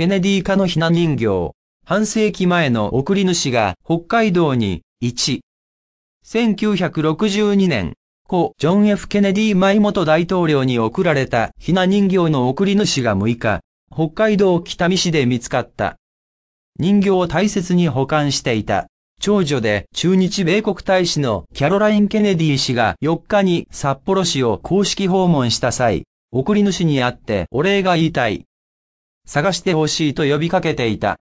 ケネディ家のひな人形、半世紀前の送り主が北海道に、1。1962年、故、ジョン・ F・ ケネディ前元大統領に送られたひな人形の送り主が6日、北海道北見市で見つかった。人形を大切に保管していた。長女で駐日米国大使のキャロライン・ケネディ氏が4日に札幌市を公式訪問した際、送り主に会ってお礼が言いたい。探してほしいと呼びかけていた。